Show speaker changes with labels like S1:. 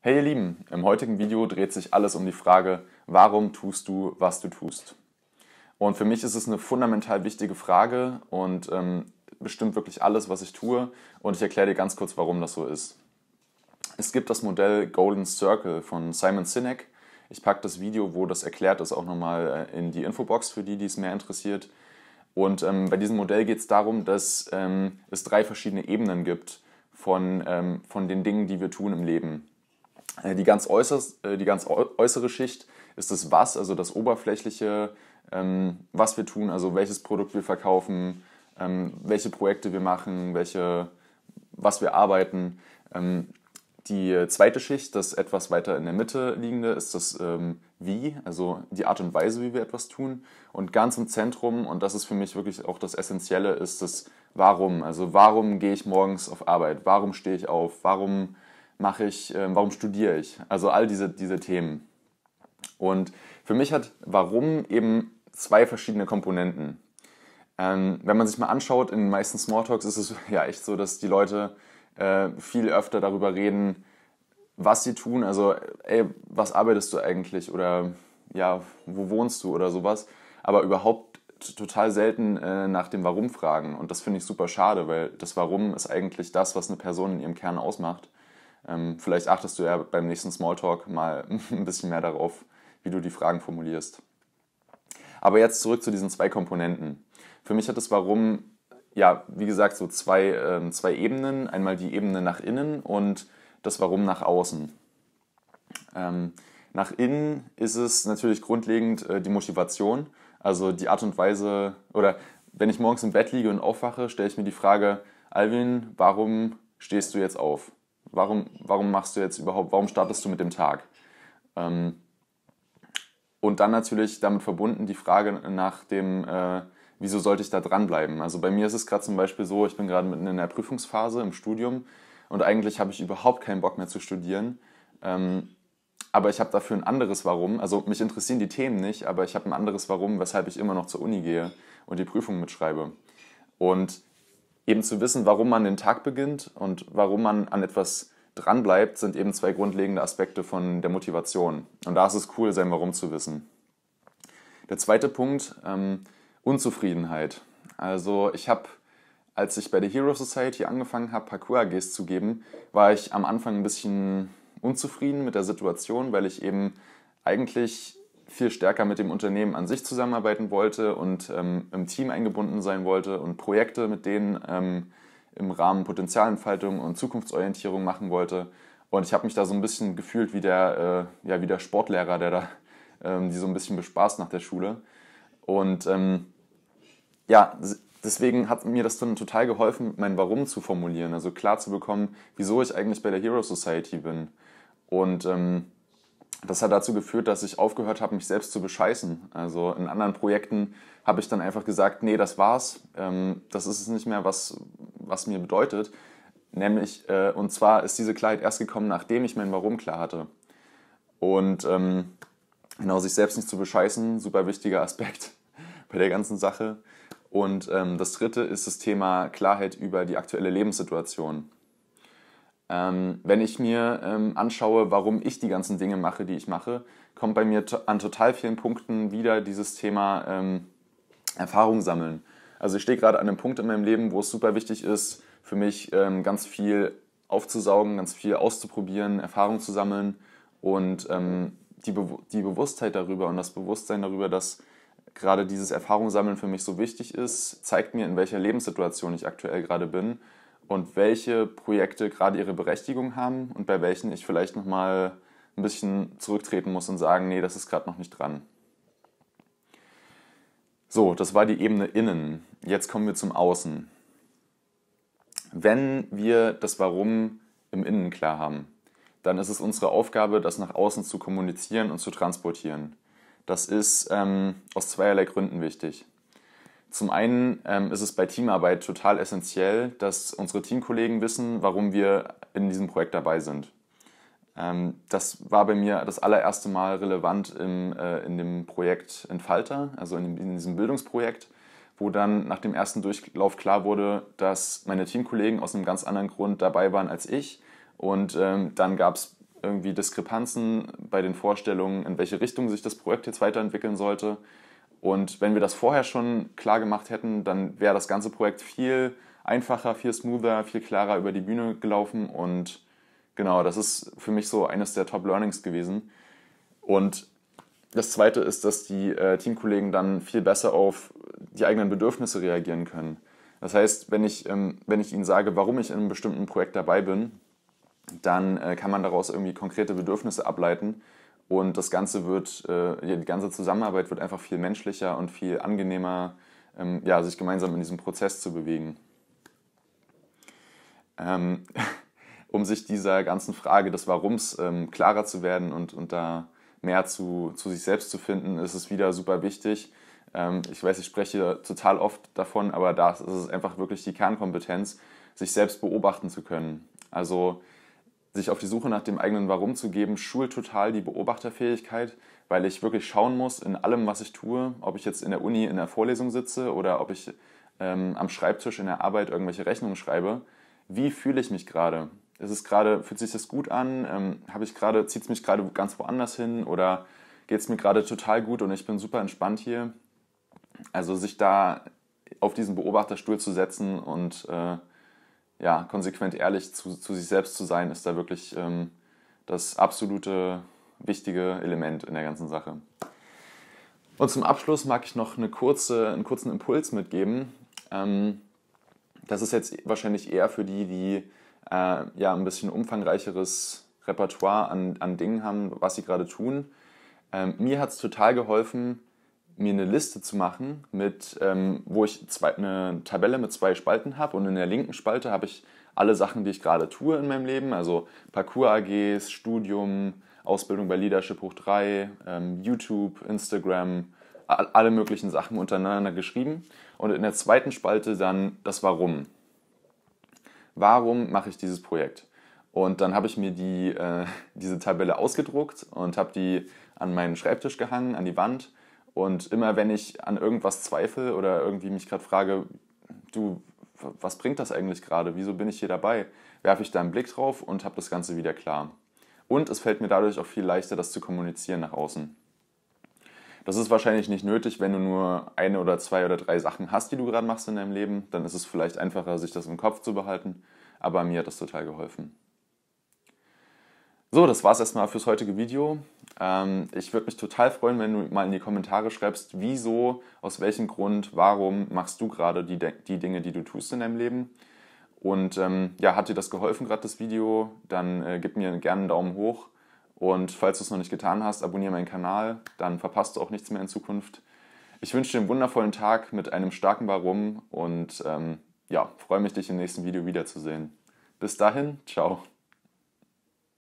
S1: Hey ihr Lieben, im heutigen Video dreht sich alles um die Frage, warum tust du, was du tust? Und für mich ist es eine fundamental wichtige Frage und ähm, bestimmt wirklich alles, was ich tue. Und ich erkläre dir ganz kurz, warum das so ist. Es gibt das Modell Golden Circle von Simon Sinek. Ich packe das Video, wo das erklärt ist, auch nochmal äh, in die Infobox für die, die es mehr interessiert. Und ähm, bei diesem Modell geht es darum, dass ähm, es drei verschiedene Ebenen gibt von, ähm, von den Dingen, die wir tun im Leben. Äh, die ganz, äußerst, äh, die ganz äußere Schicht ist das Was, also das Oberflächliche, ähm, was wir tun, also welches Produkt wir verkaufen, ähm, welche Projekte wir machen, welche, was wir arbeiten. Ähm, die zweite Schicht, das etwas weiter in der Mitte liegende, ist das Wie, also die Art und Weise, wie wir etwas tun. Und ganz im Zentrum, und das ist für mich wirklich auch das Essentielle, ist das Warum. Also warum gehe ich morgens auf Arbeit? Warum stehe ich auf? Warum mache ich, äh, warum studiere ich? Also all diese, diese Themen. Und für mich hat warum eben zwei verschiedene Komponenten. Ähm, wenn man sich mal anschaut, in den meisten Smalltalks ist es ja echt so, dass die Leute äh, viel öfter darüber reden, was sie tun. Also, ey, was arbeitest du eigentlich? Oder ja, wo wohnst du oder sowas. Aber überhaupt total selten äh, nach dem Warum fragen. Und das finde ich super schade, weil das Warum ist eigentlich das, was eine Person in ihrem Kern ausmacht. Ähm, vielleicht achtest du ja beim nächsten Smalltalk mal ein bisschen mehr darauf, wie du die Fragen formulierst. Aber jetzt zurück zu diesen zwei Komponenten. Für mich hat das Warum, ja, wie gesagt, so zwei, äh, zwei Ebenen. Einmal die Ebene nach innen und das Warum nach außen. Ähm, nach innen ist es natürlich grundlegend äh, die Motivation, also die Art und Weise, oder wenn ich morgens im Bett liege und aufwache, stelle ich mir die Frage, Alvin, warum stehst du jetzt auf? warum, warum machst du jetzt überhaupt, warum startest du mit dem Tag? Ähm, und dann natürlich damit verbunden die Frage nach dem, äh, wieso sollte ich da dranbleiben? Also bei mir ist es gerade zum Beispiel so, ich bin gerade mitten in der Prüfungsphase im Studium und eigentlich habe ich überhaupt keinen Bock mehr zu studieren. Ähm, aber ich habe dafür ein anderes Warum. Also mich interessieren die Themen nicht, aber ich habe ein anderes Warum, weshalb ich immer noch zur Uni gehe und die Prüfung mitschreibe. Und eben zu wissen, warum man den Tag beginnt und warum man an etwas dranbleibt, sind eben zwei grundlegende Aspekte von der Motivation. Und da ist es cool, sein Warum zu wissen. Der zweite Punkt, ähm, Unzufriedenheit. Also ich habe, als ich bei der Hero Society angefangen habe, Parcours-AGs zu geben, war ich am Anfang ein bisschen unzufrieden mit der Situation, weil ich eben eigentlich viel stärker mit dem Unternehmen an sich zusammenarbeiten wollte und ähm, im Team eingebunden sein wollte und Projekte mit denen ähm, im Rahmen Potenzialentfaltung und Zukunftsorientierung machen wollte. Und ich habe mich da so ein bisschen gefühlt wie der, äh, ja, wie der Sportlehrer, der da ähm, die so ein bisschen bespaßt nach der Schule. Und ähm, ja, deswegen hat mir das dann total geholfen, mein Warum zu formulieren, also klar zu bekommen, wieso ich eigentlich bei der Hero Society bin. Und ähm, das hat dazu geführt, dass ich aufgehört habe, mich selbst zu bescheißen. Also in anderen Projekten habe ich dann einfach gesagt, nee, das war's, ähm, das ist es nicht mehr, was, was mir bedeutet. Nämlich, äh, und zwar ist diese Klarheit erst gekommen, nachdem ich mein Warum klar hatte. Und ähm, genau, sich selbst nicht zu bescheißen, super wichtiger Aspekt bei der ganzen Sache. Und ähm, das dritte ist das Thema Klarheit über die aktuelle Lebenssituation. Ähm, wenn ich mir ähm, anschaue, warum ich die ganzen Dinge mache, die ich mache, kommt bei mir to an total vielen Punkten wieder dieses Thema ähm, Erfahrung sammeln. Also ich stehe gerade an einem Punkt in meinem Leben, wo es super wichtig ist, für mich ähm, ganz viel aufzusaugen, ganz viel auszuprobieren, Erfahrung zu sammeln und ähm, die, Be die Bewusstheit darüber und das Bewusstsein darüber, dass gerade dieses Erfahrungssammeln für mich so wichtig ist, zeigt mir, in welcher Lebenssituation ich aktuell gerade bin und welche Projekte gerade ihre Berechtigung haben und bei welchen ich vielleicht nochmal ein bisschen zurücktreten muss und sagen, nee, das ist gerade noch nicht dran. So, das war die Ebene innen. Jetzt kommen wir zum Außen. Wenn wir das Warum im Innen klar haben, dann ist es unsere Aufgabe, das nach außen zu kommunizieren und zu transportieren. Das ist ähm, aus zweierlei Gründen wichtig. Zum einen ähm, ist es bei Teamarbeit total essentiell, dass unsere Teamkollegen wissen, warum wir in diesem Projekt dabei sind. Ähm, das war bei mir das allererste Mal relevant im, äh, in dem Projekt Entfalter, also in, dem, in diesem Bildungsprojekt, wo dann nach dem ersten Durchlauf klar wurde, dass meine Teamkollegen aus einem ganz anderen Grund dabei waren als ich. Und ähm, dann gab es irgendwie Diskrepanzen bei den Vorstellungen, in welche Richtung sich das Projekt jetzt weiterentwickeln sollte. Und wenn wir das vorher schon klar gemacht hätten, dann wäre das ganze Projekt viel einfacher, viel smoother, viel klarer über die Bühne gelaufen. Und genau, das ist für mich so eines der Top-Learnings gewesen. Und das Zweite ist, dass die äh, Teamkollegen dann viel besser auf die eigenen Bedürfnisse reagieren können. Das heißt, wenn ich, ähm, wenn ich ihnen sage, warum ich in einem bestimmten Projekt dabei bin, dann äh, kann man daraus irgendwie konkrete Bedürfnisse ableiten und das Ganze wird, äh, die ganze Zusammenarbeit wird einfach viel menschlicher und viel angenehmer, ähm, ja, sich gemeinsam in diesem Prozess zu bewegen. Ähm, um sich dieser ganzen Frage des Warums ähm, klarer zu werden und, und da mehr zu, zu sich selbst zu finden, ist es wieder super wichtig. Ähm, ich weiß, ich spreche total oft davon, aber da ist es einfach wirklich die Kernkompetenz, sich selbst beobachten zu können. Also sich auf die Suche nach dem eigenen Warum zu geben, schult total die Beobachterfähigkeit, weil ich wirklich schauen muss in allem, was ich tue, ob ich jetzt in der Uni in der Vorlesung sitze oder ob ich ähm, am Schreibtisch in der Arbeit irgendwelche Rechnungen schreibe. Wie fühle ich mich gerade? Ist es gerade, fühlt sich das gut an? Ähm, Habe ich gerade, zieht es mich gerade ganz woanders hin oder geht es mir gerade total gut und ich bin super entspannt hier? Also sich da auf diesen Beobachterstuhl zu setzen und äh, ja, konsequent ehrlich zu, zu sich selbst zu sein, ist da wirklich ähm, das absolute wichtige Element in der ganzen Sache. Und zum Abschluss mag ich noch eine kurze, einen kurzen Impuls mitgeben. Ähm, das ist jetzt wahrscheinlich eher für die, die äh, ja ein bisschen umfangreicheres Repertoire an, an Dingen haben, was sie gerade tun. Ähm, mir hat es total geholfen, mir eine Liste zu machen, mit, ähm, wo ich zwei, eine Tabelle mit zwei Spalten habe und in der linken Spalte habe ich alle Sachen, die ich gerade tue in meinem Leben, also Parcours-AGs, Studium, Ausbildung bei Leadership hoch 3, ähm, YouTube, Instagram, alle möglichen Sachen untereinander geschrieben und in der zweiten Spalte dann das Warum. Warum mache ich dieses Projekt? Und dann habe ich mir die, äh, diese Tabelle ausgedruckt und habe die an meinen Schreibtisch gehangen, an die Wand und immer wenn ich an irgendwas zweifle oder irgendwie mich gerade frage, du, was bringt das eigentlich gerade? Wieso bin ich hier dabei? Werfe ich da einen Blick drauf und habe das Ganze wieder klar. Und es fällt mir dadurch auch viel leichter, das zu kommunizieren nach außen. Das ist wahrscheinlich nicht nötig, wenn du nur eine oder zwei oder drei Sachen hast, die du gerade machst in deinem Leben. Dann ist es vielleicht einfacher, sich das im Kopf zu behalten. Aber mir hat das total geholfen. So, das war es erstmal fürs heutige Video. Ähm, ich würde mich total freuen, wenn du mal in die Kommentare schreibst, wieso, aus welchem Grund, warum machst du gerade die, die Dinge, die du tust in deinem Leben. Und ähm, ja, hat dir das geholfen, gerade das Video? Dann äh, gib mir gerne einen Daumen hoch. Und falls du es noch nicht getan hast, abonniere meinen Kanal, dann verpasst du auch nichts mehr in Zukunft. Ich wünsche dir einen wundervollen Tag mit einem starken Warum und ähm, ja, freue mich, dich im nächsten Video wiederzusehen. Bis dahin, ciao.